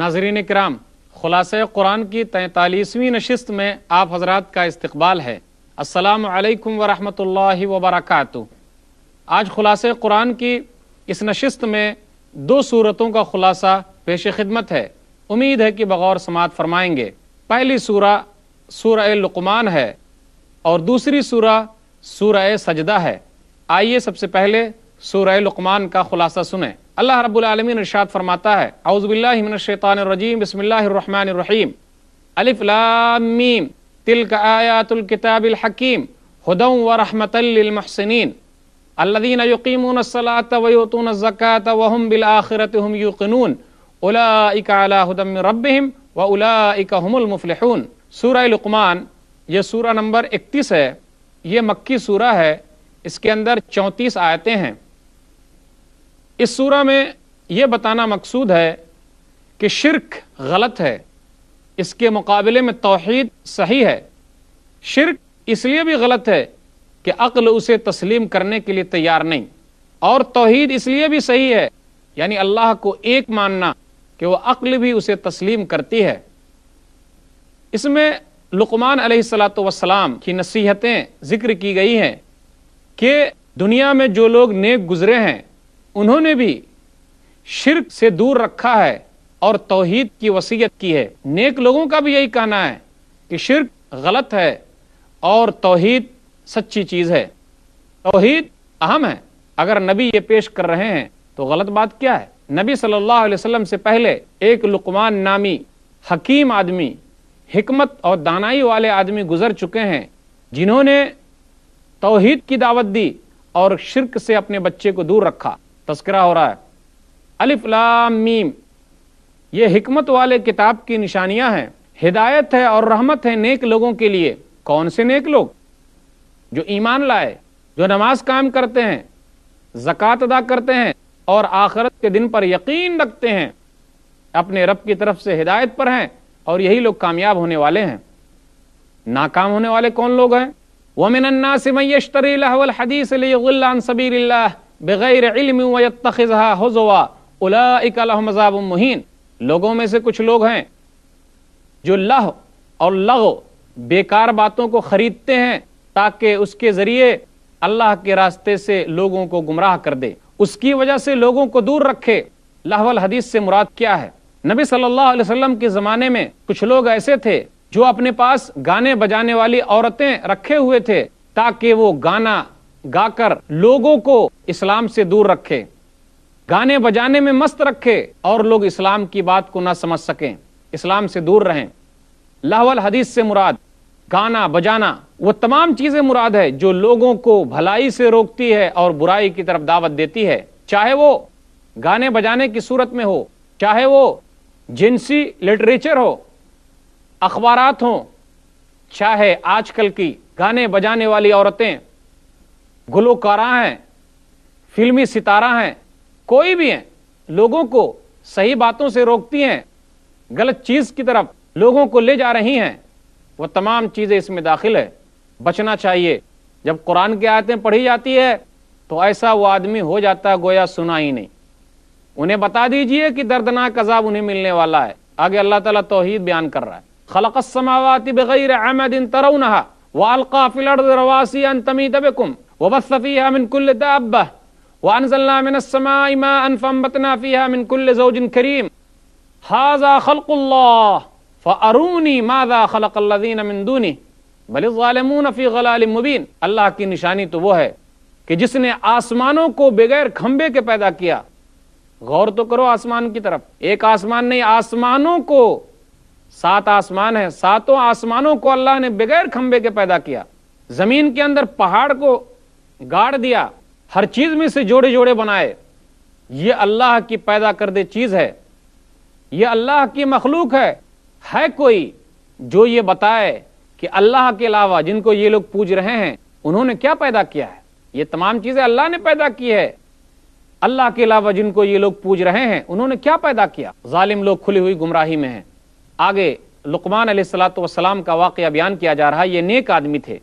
नाजरीन कराम खुलास कुरान की तैतालीसवीं नशस्त में आप हजरात का इस्तबाल है असलम वरहमल वबरक आज खुलास कुरान की इस नशस्त में दो सूरतों का खुलासा पेश खिदमत है उम्मीद है कि बगौर समात फरमाएंगे पहली सूरा सूर लकमान है और दूसरी सूरा सूर सजदा है आइए सबसे पहले सूर लकमान का खुलासा सुने अल्लाह रबालमीन इर्शाद फरमाता है अउज़बिल्लाशैतानरजीम बसमीम अलिफ़लामीम तिल का हकीम हदम व रहमतलमहसिन अल्लादीन यकीमून ज़क़ात वहम बिल आखिरत हम यूकनून उलाइकादम रबहम व उलाइकमुलमफलहून सूर ये सूरा नंबर इकतीस है ये मक्की सूरा है इसके अंदर चौंतीस आयतें हैं इस सूरा में यह बताना मकसूद है कि शिरक गलत है इसके मुकाबले में तोहद सही है शिरक इसलिए भी गलत है कि अक्ल उसे तस्लीम करने के लिए तैयार नहीं और तोहद इसलिए भी सही है यानी अल्लाह को एक मानना कि वह अक्ल भी उसे तस्लीम करती है इसमें लुकमान वसलाम की नसीहतें जिक्र की गई हैं कि दुनिया में जो लोग नेक गुजरे हैं उन्होंने भी शिरक से दूर रखा है और तोहहीद की वसीयत की है नेक लोगों का भी यही कहना है कि शिरक गलत है और तोहहीद सच्ची चीज़ है तोहहीद अहम है अगर नबी ये पेश कर रहे हैं तो गलत बात क्या है नबी सल्लल्लाहु अलैहि वसल्लम से पहले एक लुकमान नामी हकीम आदमी हिकमत और दानाई वाले आदमी गुजर चुके हैं जिन्होंने तोहहीद की दावत दी और शिरक से अपने बच्चे को दूर रखा तस्करा हो रहा है अलिफ लाम मीम ये हिकमत वाले किताब की निशानियां हैं हिदायत है और रहमत है नेक लोगों के लिए कौन से नेक लोग जो ईमान लाए जो नमाज कायम करते हैं जक़ात अदा करते हैं और आखरत के दिन पर यकीन रखते हैं अपने रब की तरफ से हिदायत पर हैं और यही लोग कामयाब होने वाले हैं नाकाम होने वाले कौन लोग हैं वो से मैशतरी हदीस सबीर बग़ैर इलम मुहिन लोगों में से कुछ लोग हैं जो लह और लग बेकार बातों को खरीदते हैं ताकि उसके ज़रिए अल्लाह के रास्ते से लोगों को गुमराह कर दे उसकी वजह से लोगों को दूर रखे लाहवल हदीस से मुराद क्या है नबी सल्लल्लाहु अलैहि वसल्लम के ज़माने में कुछ लोग ऐसे थे जो अपने पास गाने बजाने वाली औरतें रखे हुए थे ताकि वो गाना गाकर लोगों को इस्लाम से दूर रखे गाने बजाने में मस्त रखे और लोग इस्लाम की बात को ना समझ सकें इस्लाम से दूर रहें लाहवल हदीस से मुराद गाना बजाना वो तमाम चीज़ें मुराद है जो लोगों को भलाई से रोकती है और बुराई की तरफ दावत देती है चाहे वो गाने बजाने की सूरत में हो चाहे वो जिनसी लिटरेचर हो अखबारात हो चाहे आजकल की गाने बजाने वाली औरतें गुलोकारा हैं फिल्मी सितारा हैं कोई भी हैं लोगों को सही बातों से रोकती हैं गलत चीज़ की तरफ लोगों को ले जा रही हैं वह तमाम चीज़ें इसमें दाखिल है बचना चाहिए जब कुरान की आयतें पढ़ी जाती है तो ऐसा वो आदमी हो जाता है गोया सुना ही नहीं उन्हें बता दीजिए कि दर्दनाक अजाब उन्हें मिलने वाला है आगे अल्लाह ताला तोहहीद बयान कर रहा है खलक समावाती बगैर अहमद इन तरह वलकाफिल रवासी अन तमी वबस्स फीहा मिन कुल्ल दाब्बह वअनज़लना मिनस समाई माअन फअंबतना फीहा मिन कुल्ल ज़ौजिन करीम हाज़ा खल्क़ुल्लाह फअरूनी माज़ा खलक़ल्लज़ीन मिन दूनी बल ज़ालिमून फी ग़लालिम मुबीन अल्लाह की निशानी तो वो है कि जिसने आसमानों को बगैर खंबे के पैदा किया गौर तो करो आसमान की तरफ एक आसमान नहीं आसमानों को सात आसमान है सातों आसमानों को अल्लाह ने बगैर खंबे के पैदा किया जमीन के अंदर पहाड़ को गाड़ दिया हर चीज में से जोड़े जोड़े बनाए ये अल्लाह की पैदा कर दे चीज है ये अल्लाह की मखलूक है है कोई जो ये बताए कि अल्लाह के अलावा जिनको ये लोग पूज रहे हैं उन्होंने क्या पैदा किया है ये तमाम चीजें अल्लाह ने पैदा की है अल्लाह के अलावा जिनको ये लोग पूज रहे हैं उन्होंने क्या पैदा किया जालिम लोग खुली हुई गुमराही में हैं आगे लुकमान सलात वसलाम का वाक़ बयान किया जा रहा है ये नेक आदमी थे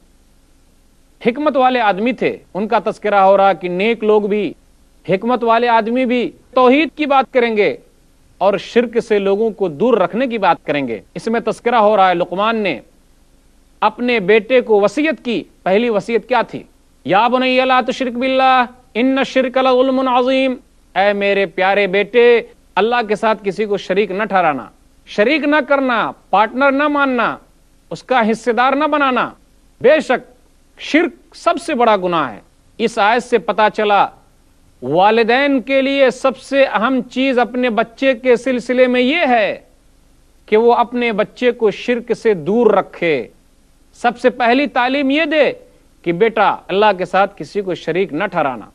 हिकमत वाले आदमी थे उनका तस्करा हो रहा कि नेक लोग भी हिकमत वाले आदमी भी तोहहीद की बात करेंगे और शिरक से लोगों को दूर रखने की बात करेंगे इसमें तस्करा हो रहा है लुकमान ने अपने बेटे को वसीयत की पहली वसीयत क्या थी या बुनैला तो शिरक बिल्ला इन शिरकलमन अजीम ए मेरे प्यारे बेटे अल्लाह के साथ किसी को शरीक न ठहराना शरीक न करना पार्टनर न मानना उसका हिस्सेदार न बनाना बेशक शिरक सबसे बड़ा गुनाह है इस आयत से पता चला वालदेन के लिए सबसे अहम चीज अपने बच्चे के सिलसिले में यह है कि वो अपने बच्चे को शिरक से दूर रखे सबसे पहली तालीम यह दे कि बेटा अल्लाह के साथ किसी को शरीक न ठहराना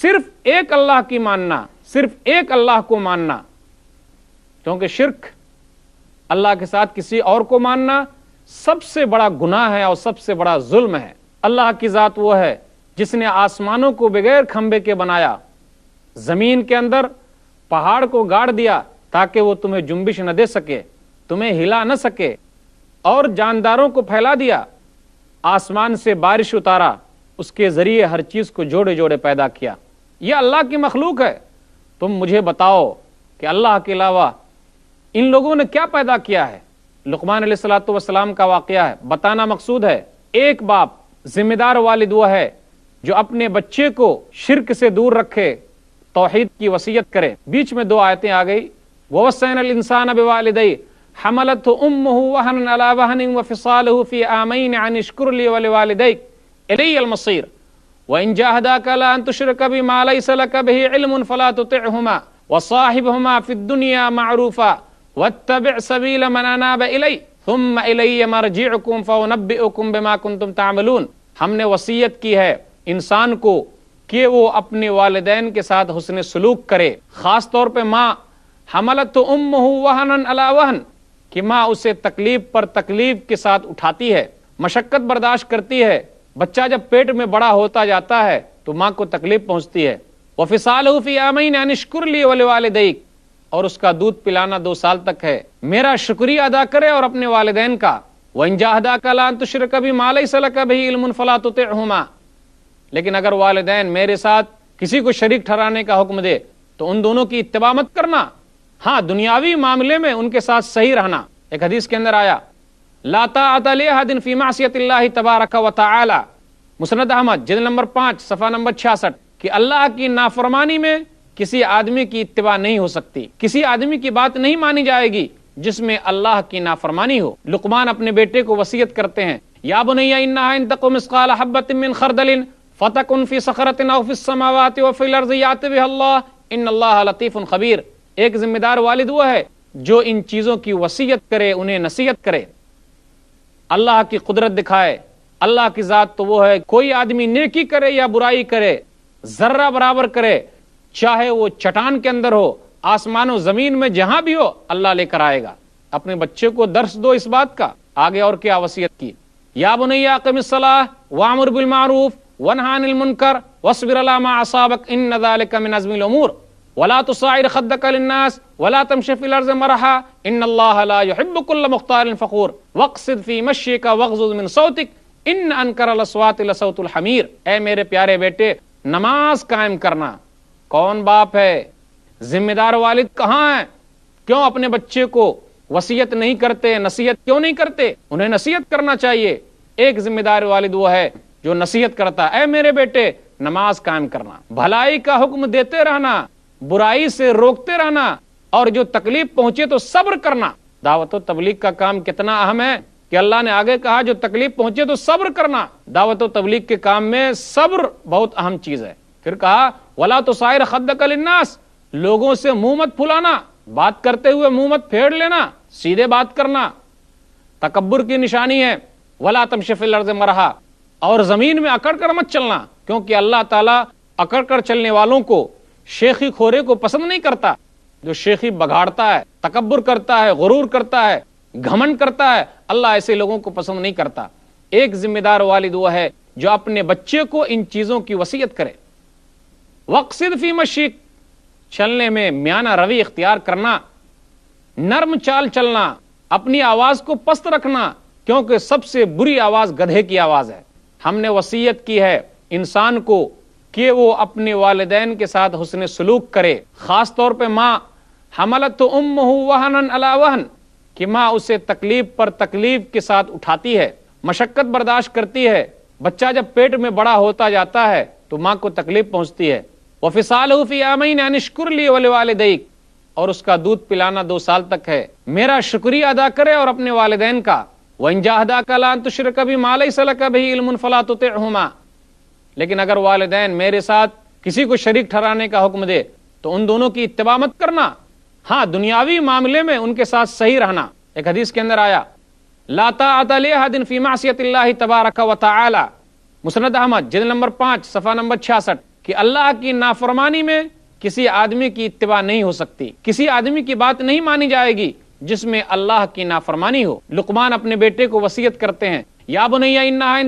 सिर्फ एक अल्लाह की मानना सिर्फ एक अल्लाह को मानना क्योंकि शिरक अल्लाह के साथ किसी और को मानना सबसे बड़ा गुनाह है और सबसे बड़ा जुल्म है अल्लाह की ज़ात वो है जिसने आसमानों को बगैर खंबे के बनाया ज़मीन के अंदर पहाड़ को गाड़ दिया ताकि वो तुम्हें जुम्बिश न दे सके तुम्हें हिला न सके और जानदारों को फैला दिया आसमान से बारिश उतारा उसके ज़रिए हर चीज़ को जोड़े जोड़े पैदा किया यह अल्लाह की मखलूक है तुम मुझे बताओ कि अल्लाह के अलावा इन लोगों ने क्या पैदा किया है लुकमान सलात वसलाम का वाक़ है बताना मकसूद है एक बाप जिम्मेदार वालिद वह है जो अपने बच्चे को शिरक से दूर रखे तोहहीद की वसीयत करे बीच में दो आयतें आ गई वसैन इंसान अब वालदई हमलत उम वहन अला वहन वफ़िसाल फ़ी आमीन अनिशकुरली वालदई मसीर व इन जहदा कला बि मा लैस लक बि इल्म फ़ला तुमा व साहिबहुमा हमा दुनिया मारूफा वत्तबि सबील मन अनाब इलै हमने वसीयत की है इंसान को कि वो अपने वालदेन के साथ हुसन सलूक करे ख़ास तौर पर माँ हमलत तो उम वहन अला वहन कि माँ उसे तकलीफ पर तकलीफ के साथ उठाती है मशक्क़त बर्दाश्त करती है बच्चा जब पेट में बड़ा होता जाता है तो माँ को तकलीफ पहुंचती है वफिसाल फ़ी आमीन अनिश्कुर लिए वाले वालदेक और उसका दूध पिलाना दो साल तक है मेरा शुक्रिया अदा करे और अपने वालदेन का वंजाहदा कलान तुशर कभी मालई सल कभी इल्म फला तो लेकिन अगर वालदेन मेरे साथ किसी को शरीक ठहराने का हुक्म दे तो उन दोनों की इतबा मत करना हाँ दुनियावी मामले में उनके साथ सही रहना एक हदीस के अंदर आया लाता मुसनद अहमद जिल नंबर पांच सफ़ा नंबर छियासठ की अल्लाह की नाफरमानी में किसी आदमी की इतवा नहीं हो सकती किसी आदमी की बात नहीं मानी जाएगी जिसमें अल्लाह की नाफरमानी हो लुकमान अपने बेटे को वसीयत करते हैं या बुनैया एक जिम्मेदार वालिद वह है जो इन चीज़ों की वसीयत करे उन्हें नसीहत करे अल्लाह की कुदरत दिखाए अल्लाह की ज़ात तो वो है कोई आदमी नेकी करे या बुराई करे जर्रा बराबर करे चाहे वो चटान के अंदर हो आसमानों जमीन में जहां भी हो अल्लाह लेकर आएगा अपने बच्चे को दर्श दो इस बात का आगे और क्या वसीयत की या बुनैया कमिसलाह वामुर बिल मारूफ वनहानिल मुनकर वसबिर अलामा असाबक इन नजालिक मिन अज़मिल उमूर वला तुसाइर खद्दक लिन्नास वला तमशी फिल अर्ज़ मरहा इन अल्लाह ला युहिब्बु कुल्ल मुख्तारिन फखूर वक़सिद फी मश्यिक वग़ज़ुद मिन सौतिक इन अनकर अलस्वात लसौतुल हमीर ए मेरे प्यारे बेटे नमाज कायम करना कौन बाप है जिम्मेदार वालिद कहाँ है क्यों अपने बच्चे को वसीयत नहीं करते नसीहत क्यों नहीं करते उन्हें नसीहत करना चाहिए एक जिम्मेदार वालिद वो है जो नसीहत करता है मेरे बेटे नमाज कायम करना भलाई का हुक्म देते रहना बुराई से रोकते रहना और जो तकलीफ पहुंचे तो सब्र करना दावत तबलीग का काम कितना अहम है कि अल्लाह ने आगे कहा जो तकलीफ पहुंचे तो सब्र करना दावत तबलीग के काम में सब्र बहुत अहम चीज है फिर कहा वला तो सायर खदकलन्नास लोगों से मुंह मत फुलाना बात करते हुए मुंह मत फेड़ लेना सीधे बात करना तकबर की निशानी है वला तमशफिल मरहा और जमीन में अकड़ कर मत चलना क्योंकि अल्लाह ताला अकड़ कर चलने वालों को शेखी खोरे को पसंद नहीं करता जो शेखी बघाड़ता है तकबर करता है गुरूर करता है घमन करता है अल्लाह ऐसे लोगों को पसंद नहीं करता एक जिम्मेदार वालिद वह है जो अपने बच्चे को इन चीजों की वसीयत करे वक्सिद फी मशीक चलने में म्याना रवि इख्तियार करना नर्म चाल चलना अपनी आवाज को पस्त रखना क्योंकि सबसे बुरी आवाज गधे की आवाज है हमने वसीयत की है इंसान को कि वो अपने वालदेन के साथ हुसन सलूक करे खास तौर पे माँ हमलत तो उम वहन अला वहन कि माँ उसे तकलीफ पर तकलीफ के साथ उठाती है मशक्क़त बर्दाश्त करती है बच्चा जब पेट में बड़ा होता जाता है तो माँ को तकलीफ पहुंचती है और उसका दूध पिलाना दो साल तक है मेरा शुक्रिया अदा करे और अपने वाले का वंजाहदा कलान तुशर कभी मालई सला कभी इल्म फला तुमा लेकिन अगर वाले मेरे साथ किसी को शरीक ठहराने का हुक्म दे तो उन दोनों की इतबा मत करना हाँ दुनियावी मामले में उनके साथ सही रहना एक हदीस के अंदर आया लाता दिन फीमासियत तबारक वाला मुसनद अहमद जिल नंबर पांच सफ़ा नंबर छियासठ कि अल्लाह की नाफरमानी में किसी आदमी की इतवा नहीं हो सकती किसी आदमी की बात नहीं मानी जाएगी जिसमें अल्लाह की नाफरमानी हो लुकमान अपने बेटे को वसीयत करते हैं या बुनैया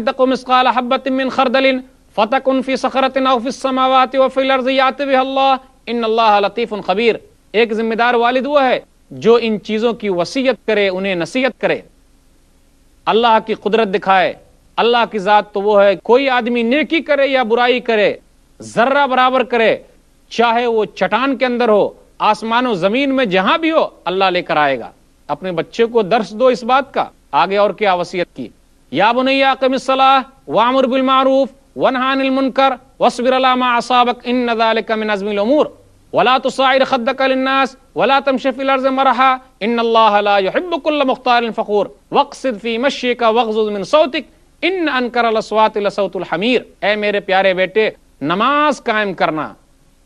एक जिम्मेदार वालिद वह है जो इन चीज़ों की वसीयत करे उन्हें नसीहत करे अल्लाह की कुदरत दिखाए अल्लाह की ज़ात तो वो है कोई आदमी नेकी करे या बुराई करे जर्रा बराबर करे चाहे वो चटान के अंदर हो आसमानों जमीन में जहां भी हो अल्लाह लेकर आएगा अपने बच्चे को दर्श दो इस बात का आगे और क्या वसीयत की या बुनैया कमिसलाह वामर बिल मारूफ वनहानिल मुनकर वसबिर अलामा असाबक इन नजालिक मिन अजमिल उमूर वला तुसाइर खद्दक लिन्नास वला तमशि फिल अर्ज मरहा इन अल्लाह ला युहिब्बु कुल्ल मुख्तारिन फखूर वक्सिद फी मश्यिका वगजुद मिन सौतिक इन अनकर अल अलस्वात सौतुल हमीर ए मेरे प्यारे बेटे नमाज कायम करना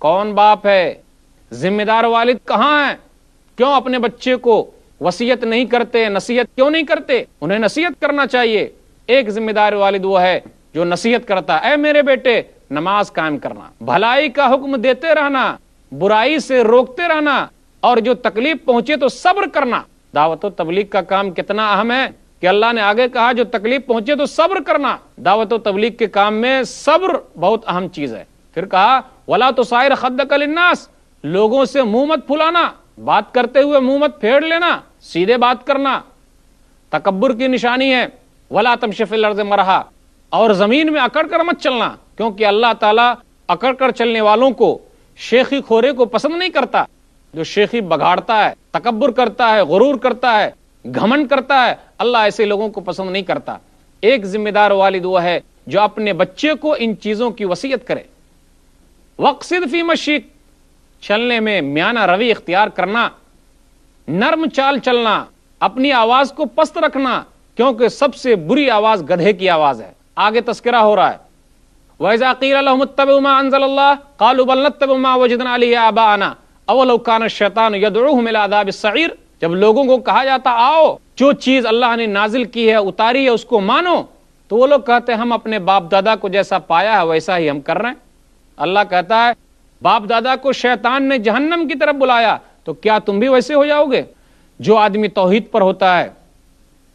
कौन बाप है जिम्मेदार वालिद कहाँ है क्यों अपने बच्चे को वसीयत नहीं करते नसीहत क्यों नहीं करते उन्हें नसीहत करना चाहिए एक जिम्मेदार वालिद वो है जो नसीहत करता है मेरे बेटे नमाज कायम करना भलाई का हुक्म देते रहना बुराई से रोकते रहना और जो तकलीफ पहुंचे तो सब्र करना दावत तबलीग का काम कितना अहम है कि अल्लाह ने आगे कहा जो तकलीफ पहुंचे तो सब्र करना दावत तबलीग के काम में सब्र बहुत अहम चीज है फिर कहा वला तो शायर खदकलन्नास लोगों से मुंह मत फुलाना बात करते हुए मुंह मत फेर लेना सीधे बात करना तकबर की निशानी है वला तमशफिल अर्ज मरहा और जमीन में अकड़ कर मत चलना क्योंकि अल्लाह ताला अकड़ कर चलने वालों को शेखी खोरे को पसंद नहीं करता जो शेखी बघाड़ता है तकबर करता है गुरूर करता है घमन करता है अल्लाह ऐसे लोगों को पसंद नहीं करता एक जिम्मेदार वालिद वह है जो अपने बच्चे को इन चीजों की वसीयत करे वक्सिद फी मशीक चलने में म्याना रवि इख्तियार करना नर्म चाल चलना अपनी आवाज को पस्त रखना क्योंकि सबसे बुरी आवाज गधे की आवाज है आगे तस्करा हो रहा है वैजाकीर जब लोगों को कहा जाता आओ जो चीज अल्लाह ने नाजिल की है उतारी है उसको मानो तो वो लोग कहते हैं हम अपने बाप दादा को जैसा पाया है वैसा ही हम कर रहे हैं अल्लाह कहता है बाप दादा को शैतान ने जहन्नम की तरफ बुलाया तो क्या तुम भी वैसे हो जाओगे जो आदमी तोहहीद पर होता है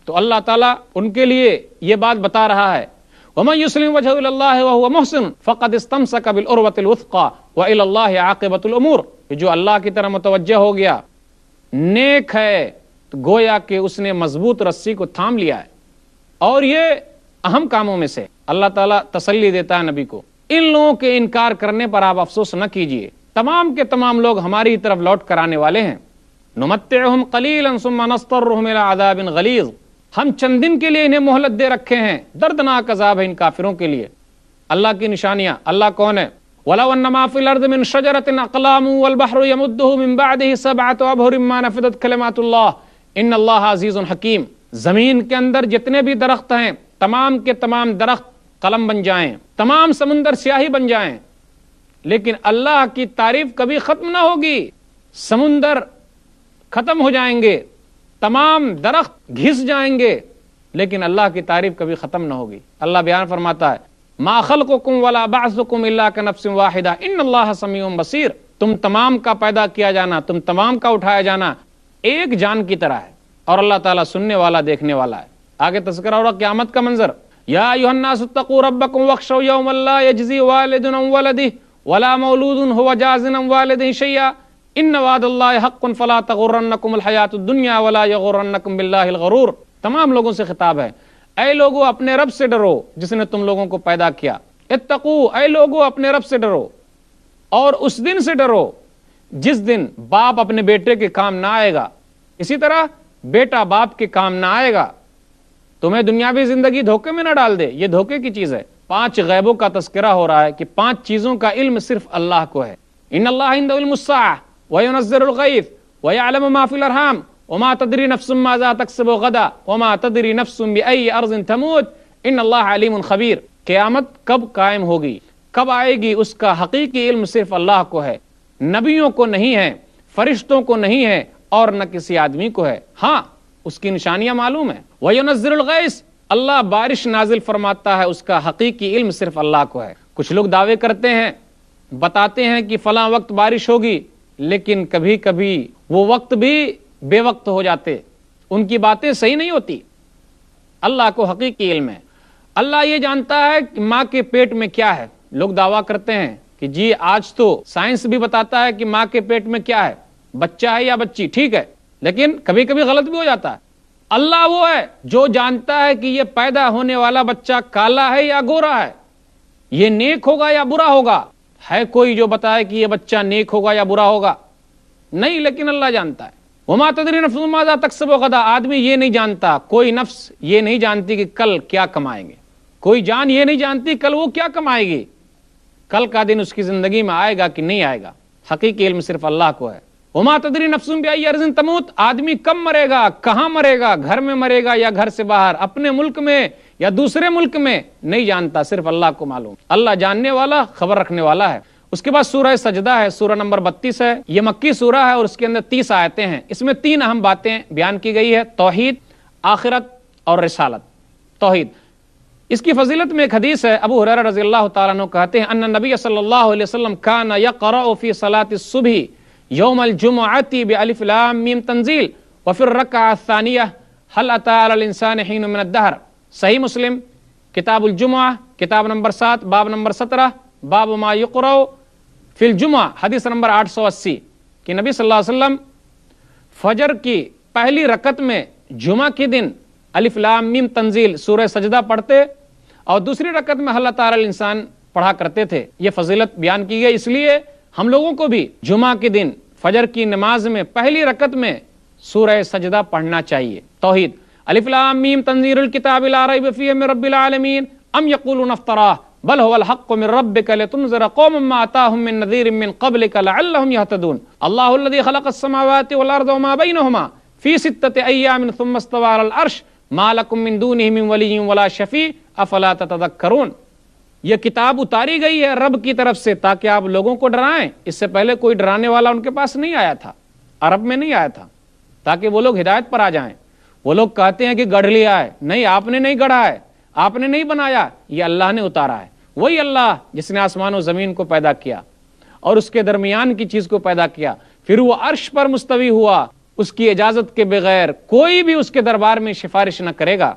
तो अल्लाह ताला उनके लिए ये बात बता रहा है मोहसिन सकबिल जो अल्लाह की तरह मुतवजह हो गया नेक है तो गोया कि उसने मजबूत रस्सी को थाम लिया है और ये अहम कामों में से अल्लाह ताला तसल्ली देता है नबी को इन लोगों के इनकार करने पर आप अफसोस न कीजिए तमाम के तमाम लोग हमारी तरफ लौट कर आने वाले हैं नुमतम कलील आदाबिन गलीज हम चंद दिन के लिए इन्हें मोहलत दे रखे हैं दर्दनाक अजाब है इन काफिरों के लिए अल्लाह की निशानियां अल्लाह कौन है हकीम जमीन के अंदर जितने भी दरख्त हैं तमाम के तमाम दरख्त कलम बन जाएं तमाम समुंदर स्याही बन जाएं लेकिन अल्लाह की तारीफ कभी खत्म ना होगी समुंदर खत्म हो जाएंगे तमाम दरख्त घिस जाएंगे लेकिन अल्लाह की तारीफ कभी खत्म ना होगी अल्लाह बयान फरमाता है माखल को कुम वाला का वाहिदा इन अल्लाह समीम बसीर तुम तमाम का पैदा किया जाना तुम तमाम का उठाया जाना एक जान की तरह है और अल्लाह ताला सुनने वाला देखने वाला है आगे तस्करा और क्यामत का मंजर या तमाम लोगों से खिताब है ऐ लोगो अपने रब से डरो जिसने तुम लोगों को पैदा किया इतकू ऐ लोगो अपने रब से डरो और उस दिन से डरो जिस दिन बाप अपने बेटे के काम ना आएगा इसी तरह बेटा बाप के काम ना आएगा तुम्हें दुनियावी जिंदगी धोखे में ना डाल दे ये धोखे की चीज है पांच गैबों का तस्करा हो रहा है कि पांच चीजों का इल्म सिर्फ अल्लाह को है इन अल्लाह वही नजर वही आलम माफिल वमा तदरी नफसुम माजा तकसब गदा वमा तदरी नफसुम बी अर्जन तमूत इन अल्लाह अलीम खबीर क़यामत कब कायम होगी कब आएगी उसका हकीकी इल्म सिर्फ अल्लाह को है नबियों को नहीं है फरिश्तों को नहीं है और न किसी आदमी को है हाँ उसकी निशानियां मालूम है वही नजरगैस अल्लाह बारिश नाजिल फरमाता है उसका हकीकी इल्म सिर्फ अल्लाह को है कुछ लोग दावे करते हैं बताते हैं कि फला वक्त बारिश होगी लेकिन कभी कभी वो वक्त भी बेवक्त हो जाते उनकी बातें सही नहीं होती अल्लाह को हकीकी इल्म है अल्लाह ये जानता है कि माँ के पेट में क्या है लोग दावा करते हैं कि जी आज तो साइंस भी बताता है कि माँ के पेट में क्या है बच्चा है या बच्ची ठीक है लेकिन कभी कभी गलत भी हो जाता है अल्लाह वो है जो जानता है कि ये पैदा होने वाला बच्चा काला है या गोरा है ये नेक होगा या बुरा होगा है कोई जो बताए कि ये बच्चा नेक होगा या बुरा होगा नहीं लेकिन अल्लाह जानता है वमा तदरी नफ्स माजा तक सब आदमी ये नहीं जानता कोई नफ्स ये नहीं जानती कि कल क्या कमाएंगे कोई जान ये नहीं जानती कल वो क्या कमाएगी कल का दिन उसकी जिंदगी में आएगा कि नहीं आएगा हकीकी इल्म सिर्फ अल्लाह को है उमा तदरी नफसुम ब्याई अर्जन तमूत आदमी कब मरेगा कहाँ मरेगा घर में मरेगा या घर से बाहर अपने मुल्क में या दूसरे मुल्क में नहीं जानता सिर्फ अल्लाह को मालूम अल्लाह जानने वाला खबर रखने वाला है उसके बाद सूरह सजदा है सूरह नंबर बत्तीस है ये मक्की सूरह है और उसके अंदर तीस आयतें हैं इसमें तीन अहम बातें बयान की गई है तोहहीद आखिरत और रिसालत तोहहीद इसकी फजीलत में एक हदीस है अबू हुरैरा रजी अल्लाह तु कहते हैं नबी सल्लाम का वसल्लम सलात सुबह यौम अलजुमआती बलिफ्लाम मीम तंजील व फिर रकानिया हल अतासान दहर सही मुस्लिम किताबुलजुमा किताब नंबर सात बाब नंबर सत्रह बाब मायुकर फिल जुमा हदीस नंबर 880 कि नबी सल्लल्लाहु अलैहि वसल्लम फजर की पहली रकत में जुमा के दिन अलिफ लाम मीम तंजील सूर्य सजदा पढ़ते और दूसरी रकत में अल्लाह तारा इंसान पढ़ा करते थे ये फजीलत बयान की गई इसलिए हम लोगों को भी जुमा के दिन फजर की नमाज में पहली रकत में सूरह सजदा पढ़ना चाहिए तोहहीद अलिफ्लामीम तंजीर किताबिलफ़ी रबीआलमीन अम यकुल अफ्तरा बल हक मिन रब कल तुम जरा कौम आता मिन नदीर मिन कबल कल अल्लाहदून अल्लाह खलक समावत वलमा फी सित्तत अय्यामिन सुम्मस्तवा अल अर्श मालकुम मिन दूनिहि मिन वलिय्यिन वला शफी अफला ततذكرون यह किताब उतारी गई है रब की तरफ से ताकि आप लोगों को डराएं इससे पहले कोई डराने वाला उनके पास नहीं आया था अरब में नहीं आया था ताकि वो लोग हिदायत पर आ जाएं वो लोग कहते हैं कि गढ़ लिया है नहीं आपने नहीं गढ़ा है आपने नहीं बनाया ये अल्लाह ने उतारा है वही अल्लाह जिसने आसमान और ज़मीन को पैदा किया और उसके दरमियान की चीज़ को पैदा किया फिर वो अर्श पर मुस्तवी हुआ उसकी इजाज़त के बगैर कोई भी उसके दरबार में सिफारिश न करेगा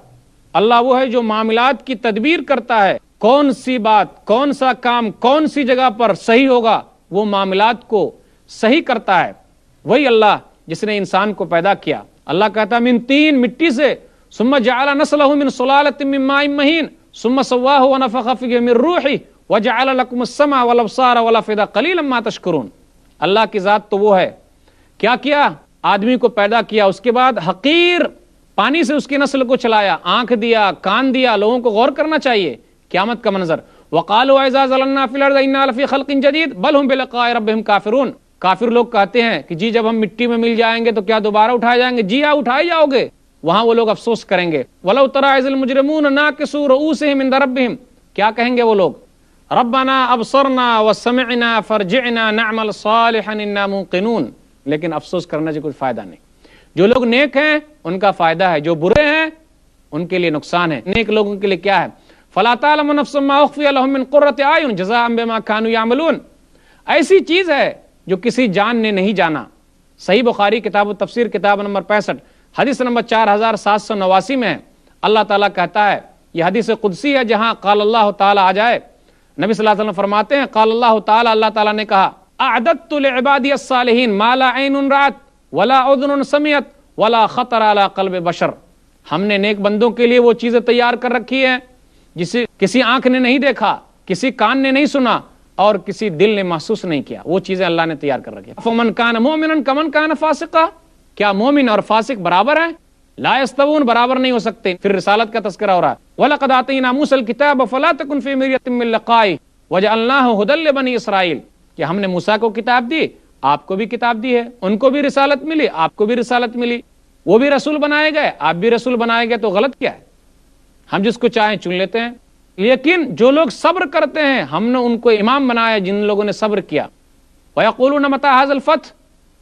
अल्लाह वो है जो मामला की तदबीर करता है कौन सी बात कौन सा काम कौन सी जगह पर सही होगा वो मामलात को सही करता है वही अल्लाह जिसने इंसान को पैदा किया अल्लाह कहता है मिन तीन मिट्टी से सुम्मा जाला नसल मिन सुलालत मिन माइन सुम सवाह वनफ़ी मिर्रूही वजालकमसमा वलबसार वलाफ़िदा कलील अम्मा तश्करून अल्लाह की ज़ात तो वो है क्या किया आदमी को पैदा किया उसके बाद हकीर पानी से उसकी नस्ल को चलाया आंख दिया कान दिया लोगों को गौर करना चाहिए क्यामत का मंजर वकाल फिलफ़ी खल्क जदीद बल हम बिलकाय रब हम काफिरून काफिर लोग कहते हैं कि जी जब हम मिट्टी में मिल जाएंगे तो क्या दोबारा उठाए जाएंगे जी हाँ उठाए जाओगे वहां वो लोग अफसोस करेंगे वला क्या कहेंगे वो लोग रब्बाना अबसरना व समना फरजना नामल सालहनामुनून लेकिन अफसोस करने से कोई फायदा नहीं जो लोग नेक हैं उनका फायदा है जो बुरे हैं उनके लिए नुकसान है नेक लोगों के लिए क्या है फलाताफिन जजा खानू यामलून ऐसी चीज है जो किसी जान ने नहीं जाना सही बुखारी किताब तफसीर किताब नंबर पैंसठ हदीस नंबर चार हजार सात सौ नवासी में अल्लाह ताला कहता है यह हदीस कुदसी है जहां काल अल्लाह ताला आ जाए नबी सल्लल्लाहु अलैहि वसल्लम फरमाते हैं काल अल्लाह ताला अल्लाह ताला ने कहा आदत इबादियन माला ऐन रात वला उदन समियत वला खतर अला कल्ब बशर हमने नेक बंदों के लिए वो चीज़ें तैयार कर रखी हैं जिसे किसी आंख ने नहीं देखा किसी कान ने नहीं सुना और किसी दिल ने महसूस नहीं किया वो चीज़ें अल्लाह ने तैयार कर रखी है फमन कान मोमिनन कमन कान फासिका क्या मोमिन और फासिक बराबर है लास्तवून बराबर नहीं हो सकते फिर रिसालत का तस्करा हो रहा है वलकदाती नामूसल किताब फला फी वजह अल्लाह बनी इसराइल कि हमने मूसा को किताब दी आपको भी किताब दी है उनको भी रिसालत मिली आपको भी रिसालत मिली वो भी रसूल बनाए गए आप भी रसूल बनाए गए तो गलत क्या है हम जिसको चाहे चुन लेते हैं लेकिन जो लोग सब्र करते हैं हमने उनको इमाम बनाया जिन लोगों ने सब्र किया मता हाजल फत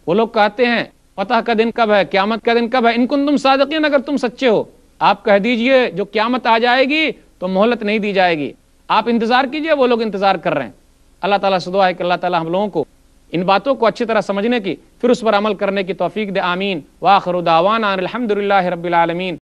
वो लोग कहते हैं फतह का दिन कब है क्यामत का दिन कब है इनकुन तुम सादकिन अगर तुम सच्चे हो आप कह दीजिए जो क्यामत आ जाएगी तो मोहलत नहीं दी जाएगी आप इंतजार कीजिए वो लोग इंतजार कर रहे हैं अल्लाह ताला से दुआ है कि अल्लाह ताला हम लोगों को इन बातों को अच्छी तरह समझने की फिर उस पर अमल करने की तोफीक दे आमीन वाखरुदावान रबीआलमीन